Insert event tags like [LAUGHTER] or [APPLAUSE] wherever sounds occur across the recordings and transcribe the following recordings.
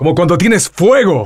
Como cuando tienes fuego.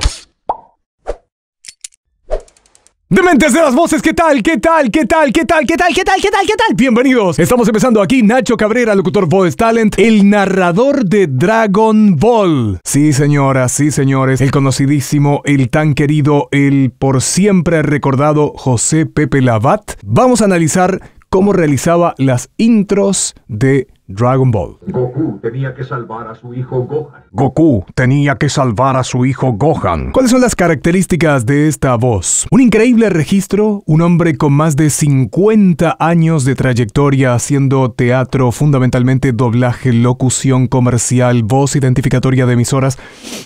Dementes de las voces, ¿qué tal? ¿Qué tal? ¿Qué tal? ¿Qué tal? ¿Qué tal? ¿Qué tal? ¿Qué tal? ¿Qué tal? Bienvenidos. Estamos empezando aquí Nacho Cabrera, locutor Voice Talent, el narrador de Dragon Ball. Sí, señoras, sí, señores, el conocidísimo, el tan querido, el por siempre recordado José Pepe Lavat. Vamos a analizar cómo realizaba las intros de Dragon Ball. Goku tenía que salvar a su hijo Gohan. Goku tenía que salvar a su hijo Gohan. ¿Cuáles son las características de esta voz? Un increíble registro, un hombre con más de 50 años de trayectoria haciendo teatro, fundamentalmente doblaje, locución comercial, voz identificatoria de emisoras.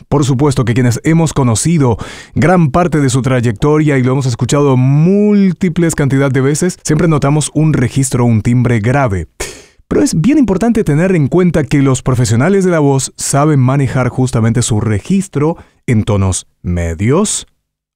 Por supuesto que quienes hemos conocido gran parte de su trayectoria y lo hemos escuchado múltiples cantidad de veces, siempre notamos un registro, un timbre grave. Pero es bien importante tener en cuenta que los profesionales de la voz saben manejar justamente su registro en tonos medios,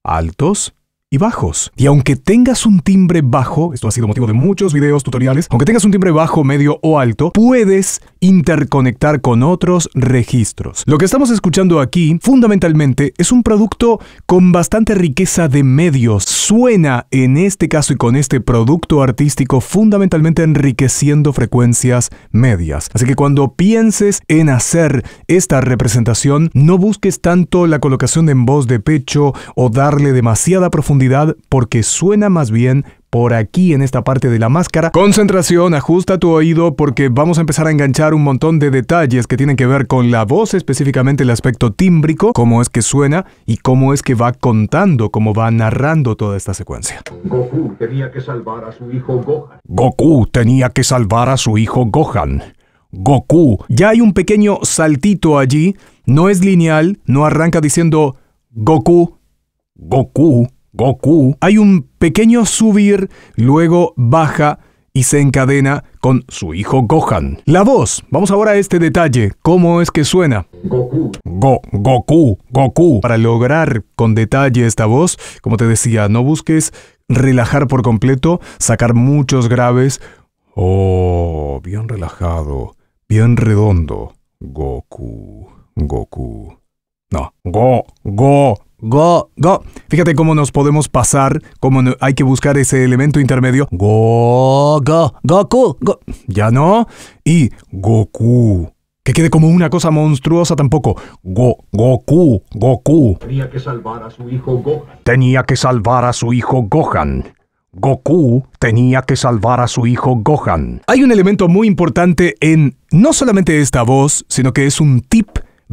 altos y bajos. Y aunque tengas un timbre bajo, esto ha sido motivo de muchos videos, tutoriales, aunque tengas un timbre bajo, medio o alto, puedes interconectar con otros registros. Lo que estamos escuchando aquí, fundamentalmente, es un producto con bastante riqueza de medios. Suena, en este caso y con este producto artístico, fundamentalmente enriqueciendo frecuencias medias. Así que cuando pienses en hacer esta representación, no busques tanto la colocación en voz de pecho o darle demasiada profundidad porque suena más bien por aquí en esta parte de la máscara. Concentración, ajusta tu oído porque vamos a empezar a enganchar un montón de detalles que tienen que ver con la voz, específicamente el aspecto tímbrico, cómo es que suena y cómo es que va contando, cómo va narrando toda esta secuencia. Goku tenía que salvar a su hijo Gohan. Goku tenía que salvar a su hijo Gohan. Goku. Ya hay un pequeño saltito allí, no es lineal, no arranca diciendo Goku, Goku, Goku, hay un pequeño subir, luego baja y se encadena con su hijo Gohan. La voz, vamos ahora a este detalle, cómo es que suena. Goku. Go, Goku, Goku. Para lograr con detalle esta voz, como te decía, no busques relajar por completo, sacar muchos graves. Oh, bien relajado, bien redondo. Goku, Goku. No, Go, Go, Go, go. Fíjate cómo nos podemos pasar, cómo hay que buscar ese elemento intermedio. Go, go, Goku, go. Ya no. Y Goku. Que quede como una cosa monstruosa tampoco. Go, Goku, Goku. Tenía que salvar a su hijo Gohan. Tenía que salvar a su hijo Gohan. Goku tenía que salvar a su hijo Gohan. Hay un elemento muy importante en no solamente esta voz, sino que es un tip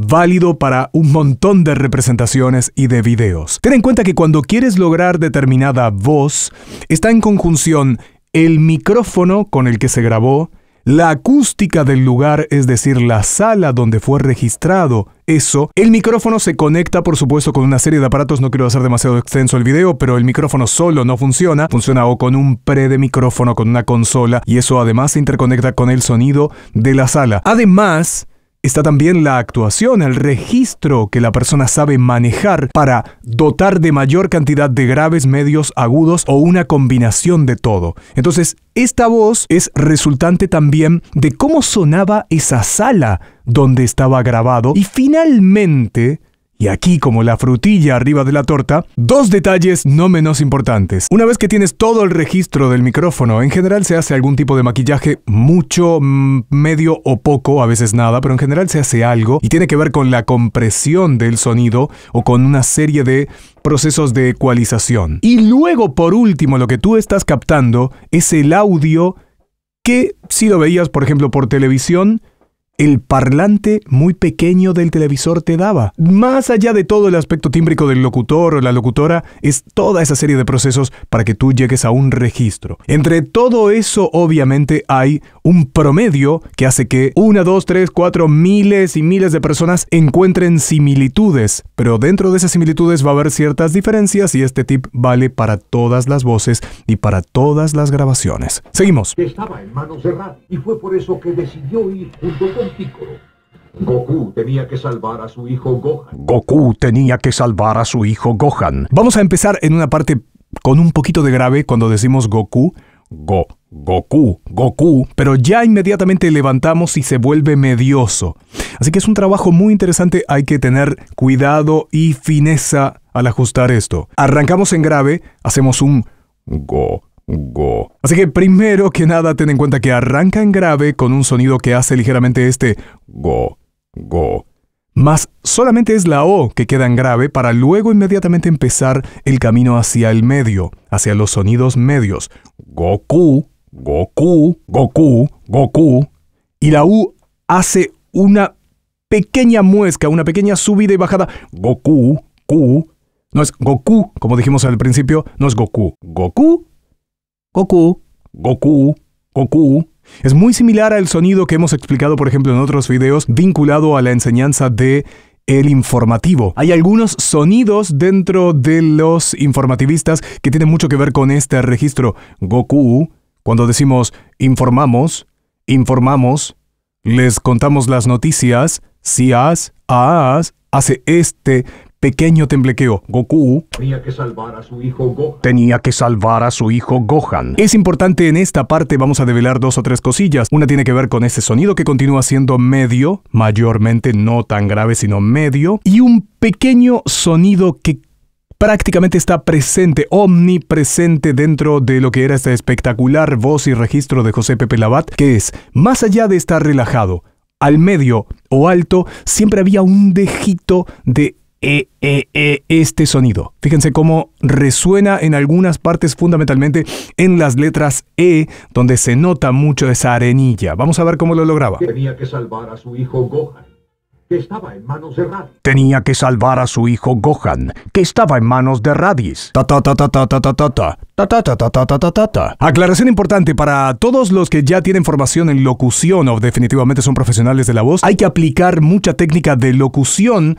válido para un montón de representaciones y de videos. Ten en cuenta que cuando quieres lograr determinada voz, está en conjunción el micrófono con el que se grabó, la acústica del lugar, es decir, la sala donde fue registrado eso. El micrófono se conecta, por supuesto, con una serie de aparatos. No quiero hacer demasiado extenso el video, pero el micrófono solo no funciona. Funciona o con un pre de micrófono, con una consola, y eso además se interconecta con el sonido de la sala. Además, Está también la actuación, el registro que la persona sabe manejar para dotar de mayor cantidad de graves, medios, agudos o una combinación de todo. Entonces, esta voz es resultante también de cómo sonaba esa sala donde estaba grabado y finalmente y aquí, como la frutilla arriba de la torta, dos detalles no menos importantes. Una vez que tienes todo el registro del micrófono, en general se hace algún tipo de maquillaje, mucho, mm, medio o poco, a veces nada, pero en general se hace algo y tiene que ver con la compresión del sonido o con una serie de procesos de ecualización. Y luego, por último, lo que tú estás captando es el audio que si lo veías, por ejemplo, por televisión, el parlante muy pequeño del televisor te daba. Más allá de todo el aspecto tímbrico del locutor o la locutora, es toda esa serie de procesos para que tú llegues a un registro. Entre todo eso, obviamente, hay un promedio que hace que una, dos, tres, cuatro, miles y miles de personas encuentren similitudes. Pero dentro de esas similitudes va a haber ciertas diferencias y este tip vale para todas las voces y para todas las grabaciones. Seguimos. y fue por eso que decidió ir Goku tenía que salvar a su hijo Gohan. Goku tenía que salvar a su hijo Gohan. Vamos a empezar en una parte con un poquito de grave cuando decimos Goku. Go, Goku, Goku, pero ya inmediatamente levantamos y se vuelve medioso. Así que es un trabajo muy interesante, hay que tener cuidado y fineza al ajustar esto. Arrancamos en grave, hacemos un Go, Go. Así que primero que nada ten en cuenta que arranca en grave con un sonido que hace ligeramente este go, go. Más solamente es la O que queda en grave para luego inmediatamente empezar el camino hacia el medio, hacia los sonidos medios. Goku, Goku, Goku, Goku. Y la U hace una pequeña muesca, una pequeña subida y bajada. Goku, Q. No es Goku, como dijimos al principio, no es Goku. Goku, Goku, Goku, Goku. Es muy similar al sonido que hemos explicado, por ejemplo, en otros videos vinculado a la enseñanza de el informativo. Hay algunos sonidos dentro de los informativistas que tienen mucho que ver con este registro. Goku, cuando decimos informamos, informamos, les contamos las noticias, si as, as, hace este Pequeño temblequeo. Goku tenía que salvar a su hijo Gohan. Tenía que salvar a su hijo Gohan. Es importante en esta parte vamos a develar dos o tres cosillas. Una tiene que ver con ese sonido que continúa siendo medio, mayormente no tan grave sino medio, y un pequeño sonido que prácticamente está presente, omnipresente dentro de lo que era esta espectacular voz y registro de José Pepe Labat, que es, más allá de estar relajado, al medio o alto, siempre había un dejito de e este sonido. Fíjense cómo resuena en algunas partes, fundamentalmente en las letras E, donde se nota mucho esa arenilla. Vamos a ver cómo lo lograba. Tenía que salvar a su hijo Gohan, que estaba en manos de Radis. Tenía que salvar a su hijo Gohan, que estaba en manos de Radis. Aclaración importante para todos los que ya tienen formación en locución o definitivamente son profesionales de la voz, hay que aplicar mucha técnica de locución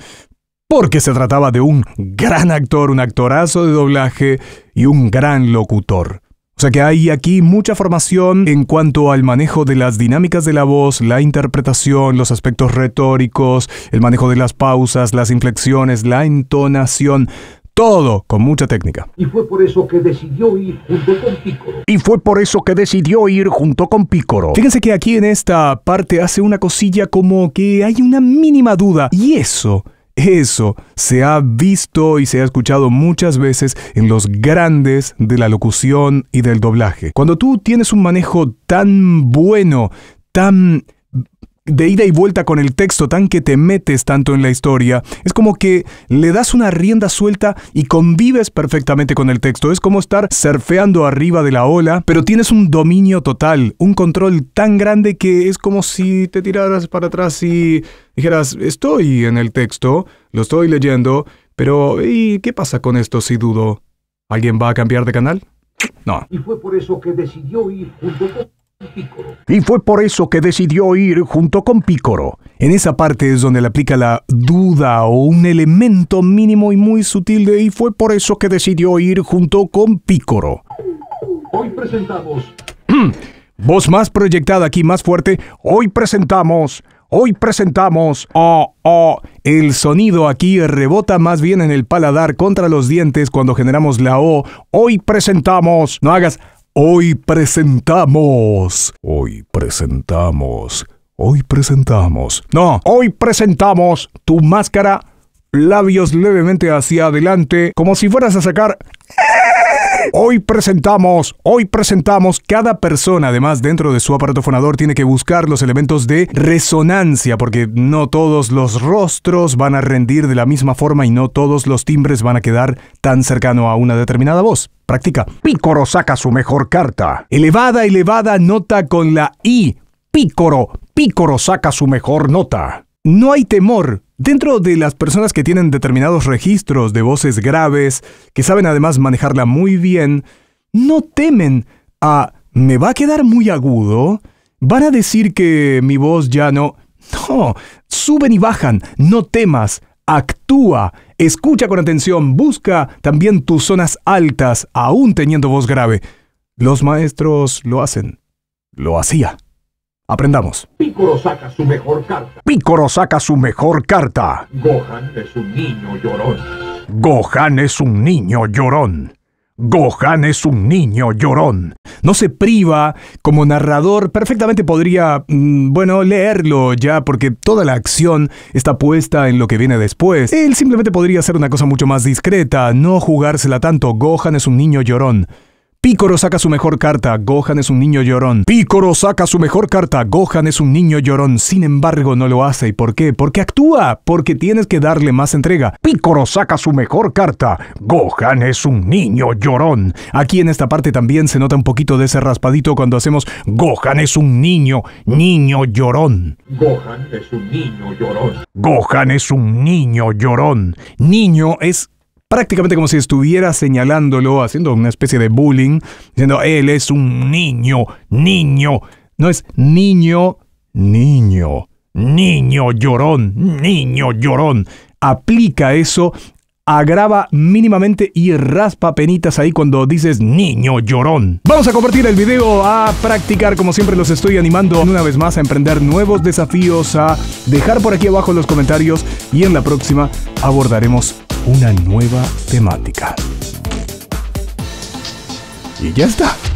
porque se trataba de un gran actor, un actorazo de doblaje y un gran locutor. O sea que hay aquí mucha formación en cuanto al manejo de las dinámicas de la voz, la interpretación, los aspectos retóricos, el manejo de las pausas, las inflexiones, la entonación. Todo con mucha técnica. Y fue por eso que decidió ir junto con Picoro. Y fue por eso que decidió ir junto con Pícoro. Fíjense que aquí en esta parte hace una cosilla como que hay una mínima duda. Y eso eso se ha visto y se ha escuchado muchas veces en los grandes de la locución y del doblaje. Cuando tú tienes un manejo tan bueno, tan de ida y vuelta con el texto tan que te metes tanto en la historia. Es como que le das una rienda suelta y convives perfectamente con el texto. Es como estar surfeando arriba de la ola, pero tienes un dominio total, un control tan grande que es como si te tiraras para atrás y dijeras, estoy en el texto, lo estoy leyendo, pero ¿y qué pasa con esto si dudo? ¿Alguien va a cambiar de canal? No. Y fue por eso que decidió ir y fue por eso que decidió ir junto con Pícoro. En esa parte es donde le aplica la duda o un elemento mínimo y muy sutil de y fue por eso que decidió ir junto con Pícoro. Hoy presentamos. [CLEARS THROAT] Voz más proyectada aquí, más fuerte. Hoy presentamos. Hoy presentamos. Oh, oh. El sonido aquí rebota más bien en el paladar contra los dientes cuando generamos la O. Hoy presentamos. No hagas. Hoy presentamos. Hoy presentamos. Hoy presentamos. No, hoy presentamos tu máscara, labios levemente hacia adelante, como si fueras a sacar... Hoy presentamos, hoy presentamos, cada persona además dentro de su aparato fonador tiene que buscar los elementos de resonancia porque no todos los rostros van a rendir de la misma forma y no todos los timbres van a quedar tan cercano a una determinada voz. Practica. Pícoro saca su mejor carta. Elevada, elevada nota con la I. Pícoro, pícoro saca su mejor nota. No hay temor, Dentro de las personas que tienen determinados registros de voces graves, que saben además manejarla muy bien, no temen a me va a quedar muy agudo, van a decir que mi voz ya no... No, suben y bajan, no temas, actúa, escucha con atención, busca también tus zonas altas, aún teniendo voz grave. Los maestros lo hacen. Lo hacía. Aprendamos. Picoro saca su mejor carta. Picoro saca su mejor carta. Gohan es un niño llorón. Gohan es un niño llorón. Gohan es un niño llorón. No se priva como narrador. Perfectamente podría, mm, bueno, leerlo ya porque toda la acción está puesta en lo que viene después. Él simplemente podría hacer una cosa mucho más discreta, no jugársela tanto. Gohan es un niño llorón. Picoro saca su mejor carta, Gohan es un niño llorón. Picoro saca su mejor carta, Gohan es un niño llorón. Sin embargo, no lo hace. ¿Y por qué? Porque actúa, porque tienes que darle más entrega. Picoro saca su mejor carta, Gohan es un niño llorón. Aquí en esta parte también se nota un poquito de ese raspadito cuando hacemos Gohan es un niño, niño llorón. Gohan es un niño llorón. Gohan es un niño llorón. Niño es prácticamente como si estuviera señalándolo, haciendo una especie de bullying, diciendo, él es un niño, niño. No es niño, niño, niño llorón, niño llorón. Aplica eso, agrava mínimamente y raspa penitas ahí cuando dices niño llorón. Vamos a compartir el video, a practicar, como siempre los estoy animando una vez más a emprender nuevos desafíos, a dejar por aquí abajo los comentarios y en la próxima abordaremos una nueva temática. Y ya está.